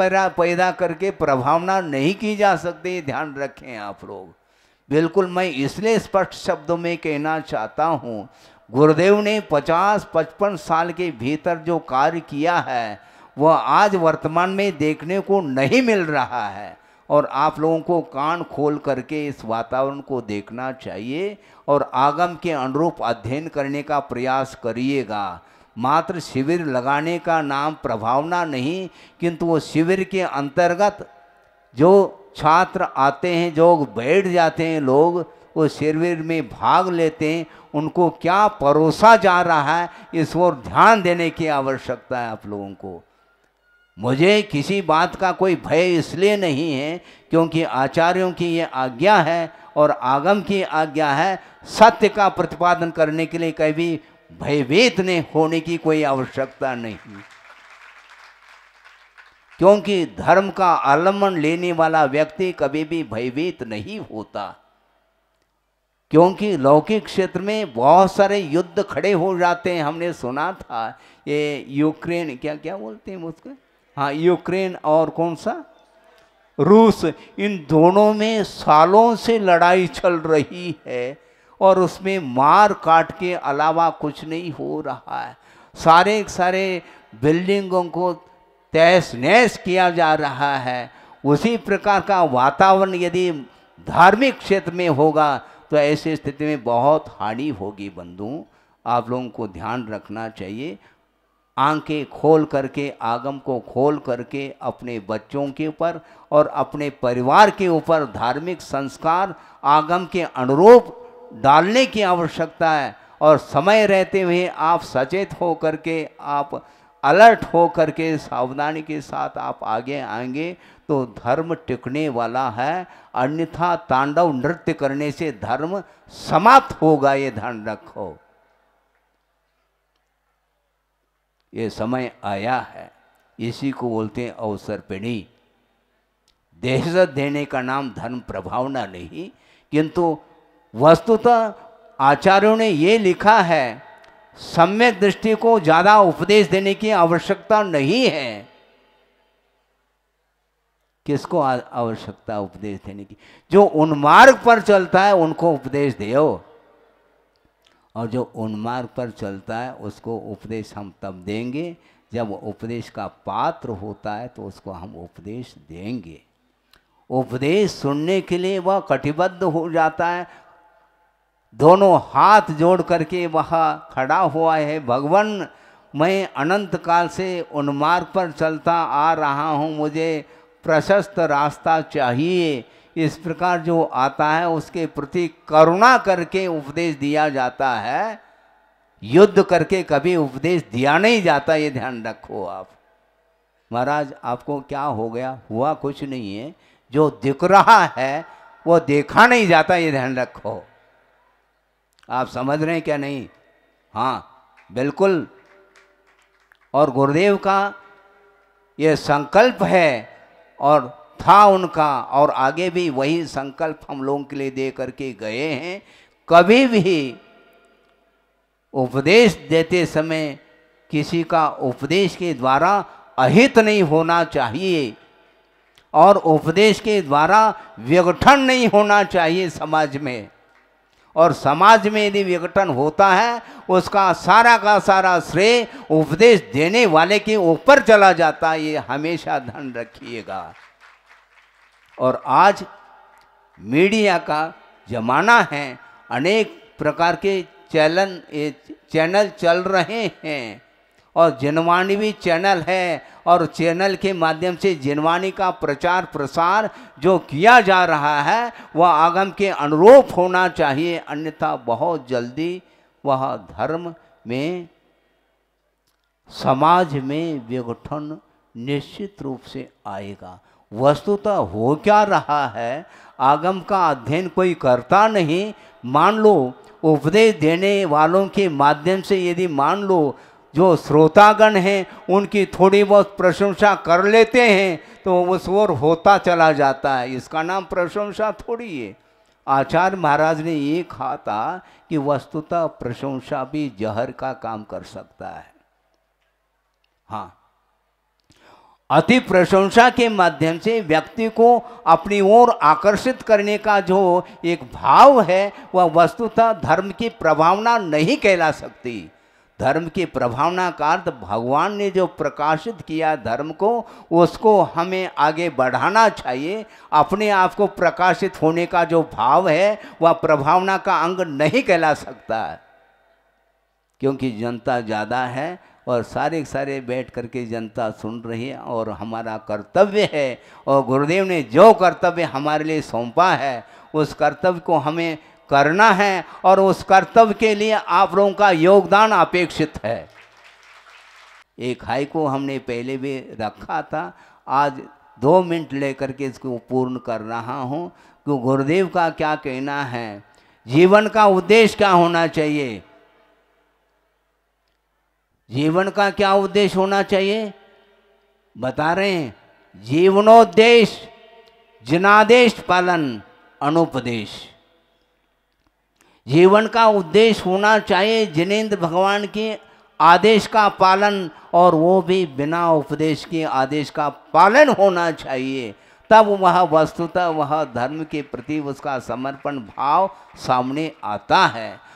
पैदा पैदा करके प्रभावना नहीं की जा सकती ध्यान रखें आप लोग बिल्कुल मैं इसलिए स्पष्ट शब्दों में कहना चाहता हूँ गुरुदेव ने 50-55 साल के भीतर जो कार्य किया है वह आज वर्तमान में देखने को नहीं मिल रहा है और आप लोगों को कान खोल करके इस वातावरण को देखना चाहिए और आगम के अनुरूप अध्ययन करने का प्रयास करिएगा मात्र शिविर लगाने का नाम प्रभावना नहीं किंतु वो शिविर के अंतर्गत जो छात्र आते हैं जो बैठ जाते हैं लोग वो शिविर में भाग लेते हैं उनको क्या परोसा जा रहा है इस ओर ध्यान देने की आवश्यकता है आप लोगों को मुझे किसी बात का कोई भय इसलिए नहीं है क्योंकि आचार्यों की ये आज्ञा है और आगम की आज्ञा है सत्य का प्रतिपादन करने के लिए कभी भयभीत ने होने की कोई आवश्यकता नहीं क्योंकि धर्म का आलम्बन लेने वाला व्यक्ति कभी भी भयभीत नहीं होता क्योंकि लौकिक क्षेत्र में बहुत सारे युद्ध खड़े हो जाते हैं हमने सुना था ये यूक्रेन क्या क्या बोलते हैं उसको हाँ यूक्रेन और कौन सा रूस इन दोनों में सालों से लड़ाई चल रही है और उसमें मार काट के अलावा कुछ नहीं हो रहा है सारे सारे बिल्डिंगों को तहस नहस किया जा रहा है उसी प्रकार का वातावरण यदि धार्मिक क्षेत्र में होगा तो ऐसी स्थिति में बहुत हानि होगी बंधु आप लोगों को ध्यान रखना चाहिए आंखें खोल करके आगम को खोल करके अपने बच्चों के ऊपर और अपने परिवार के ऊपर धार्मिक संस्कार आगम के अनुरूप डालने की आवश्यकता है और समय रहते हुए आप सचेत हो करके आप अलर्ट हो करके सावधानी के साथ आप आगे आएंगे तो धर्म टिकने वाला है अन्यथा तांडव नृत्य करने से धर्म समाप्त होगा ये ध्यान रखो ये समय आया है इसी को बोलते हैं अवसर पीढ़ी देहजत देने का नाम धर्म प्रभावना नहीं किंतु वस्तुतः आचार्यों ने ये लिखा है सम्यक दृष्टि को ज़्यादा उपदेश देने की आवश्यकता नहीं है किसको आवश्यकता उपदेश देने की जो उन मार्ग पर चलता है उनको उपदेश दे और जो उन मार्ग पर चलता है उसको उपदेश हम तब देंगे जब उपदेश का पात्र होता है तो उसको हम उपदेश देंगे उपदेश सुनने के लिए वह कटिबद्ध हो जाता है दोनों हाथ जोड़ करके वहाँ खड़ा हुआ है भगवान मैं अनंत काल से उन मार्ग पर चलता आ रहा हूँ मुझे प्रशस्त रास्ता चाहिए इस प्रकार जो आता है उसके प्रति करुणा करके उपदेश दिया जाता है युद्ध करके कभी उपदेश दिया नहीं जाता ये ध्यान रखो आप महाराज आपको क्या हो गया हुआ कुछ नहीं है जो दिख रहा है वो देखा नहीं जाता ये ध्यान रखो आप समझ रहे हैं क्या नहीं हाँ बिल्कुल और गुरुदेव का ये संकल्प है और था उनका और आगे भी वही संकल्प हम लोगों के लिए दे करके गए हैं कभी भी उपदेश देते समय किसी का उपदेश के द्वारा अहित नहीं होना चाहिए और उपदेश के द्वारा विघटन नहीं होना चाहिए समाज में और समाज में यदि विघटन होता है उसका सारा का सारा श्रेय उपदेश देने वाले के ऊपर चला जाता है ये हमेशा ध्यान रखिएगा और आज मीडिया का जमाना है अनेक प्रकार के चैनल चैनल चल रहे हैं और जनमानवी चैनल है और चैनल के माध्यम से जिनवाणी का प्रचार प्रसार जो किया जा रहा है वह आगम के अनुरूप होना चाहिए अन्यथा बहुत जल्दी वह धर्म में समाज में विघटन निश्चित रूप से आएगा वस्तुतः हो क्या रहा है आगम का अध्ययन कोई करता नहीं मान लो उपदेश देने वालों के माध्यम से यदि मान लो जो श्रोतागण हैं उनकी थोड़ी बहुत प्रशंसा कर लेते हैं तो वो स्वर होता चला जाता है इसका नाम प्रशंसा थोड़ी है आचार्य महाराज ने ये कहा था कि वस्तुतः प्रशंसा भी जहर का काम कर सकता है हाँ अति प्रशंसा के माध्यम से व्यक्ति को अपनी ओर आकर्षित करने का जो एक भाव है वह वस्तुतः धर्म की प्रभावना नहीं कहला सकती धर्म की प्रभावना का अर्थ भगवान ने जो प्रकाशित किया धर्म को उसको हमें आगे बढ़ाना चाहिए अपने आप को प्रकाशित होने का जो भाव है वह प्रभावना का अंग नहीं कहला सकता है क्योंकि जनता ज़्यादा है और सारे सारे बैठ करके जनता सुन रही है और हमारा कर्तव्य है और गुरुदेव ने जो कर्तव्य हमारे लिए सौंपा है उस कर्तव्य को हमें करना है और उस कर्तव्य के लिए आप लोगों का योगदान अपेक्षित है एक हाई को हमने पहले भी रखा था आज दो मिनट लेकर के इसको पूर्ण कर रहा हूँ कि गुरुदेव का क्या कहना है जीवन का उद्देश्य क्या होना चाहिए जीवन का क्या उद्देश्य होना चाहिए बता रहे हैं जीवनोद्देश जनादेश पालन अनुपदेश जीवन का उद्देश्य होना चाहिए जिनेन्द्र भगवान के आदेश का पालन और वो भी बिना उपदेश के आदेश का पालन होना चाहिए तब वह वस्तुतः वह धर्म के प्रति उसका समर्पण भाव सामने आता है